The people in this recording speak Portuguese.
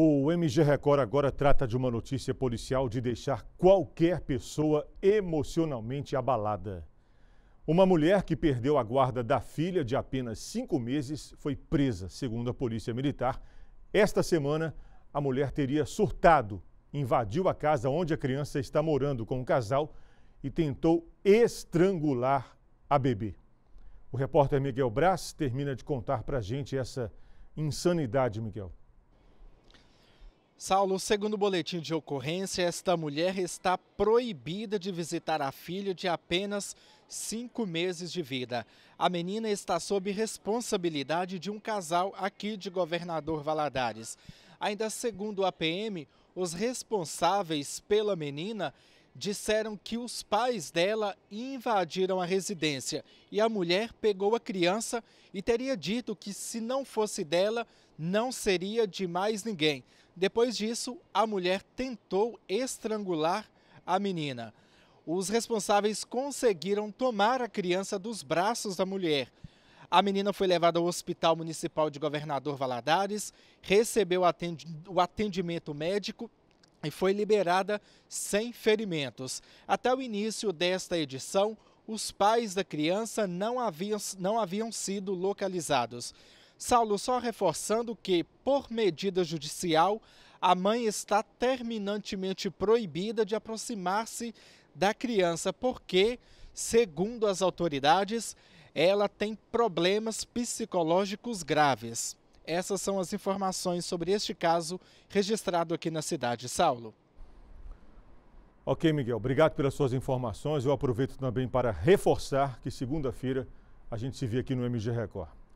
O MG Record agora trata de uma notícia policial de deixar qualquer pessoa emocionalmente abalada. Uma mulher que perdeu a guarda da filha de apenas cinco meses foi presa, segundo a Polícia Militar. Esta semana, a mulher teria surtado, invadiu a casa onde a criança está morando com o casal e tentou estrangular a bebê. O repórter Miguel Braz termina de contar para a gente essa insanidade, Miguel. Saulo, segundo o boletim de ocorrência, esta mulher está proibida de visitar a filha de apenas cinco meses de vida. A menina está sob responsabilidade de um casal aqui de Governador Valadares. Ainda segundo a PM, os responsáveis pela menina disseram que os pais dela invadiram a residência e a mulher pegou a criança e teria dito que se não fosse dela, não seria de mais ninguém. Depois disso, a mulher tentou estrangular a menina. Os responsáveis conseguiram tomar a criança dos braços da mulher. A menina foi levada ao Hospital Municipal de Governador Valadares, recebeu o atendimento médico e foi liberada sem ferimentos. Até o início desta edição, os pais da criança não haviam, não haviam sido localizados. Saulo, só reforçando que, por medida judicial, a mãe está terminantemente proibida de aproximar-se da criança, porque, segundo as autoridades, ela tem problemas psicológicos graves. Essas são as informações sobre este caso registrado aqui na cidade. Saulo. Ok, Miguel, obrigado pelas suas informações. Eu aproveito também para reforçar que segunda-feira a gente se vê aqui no MG Record.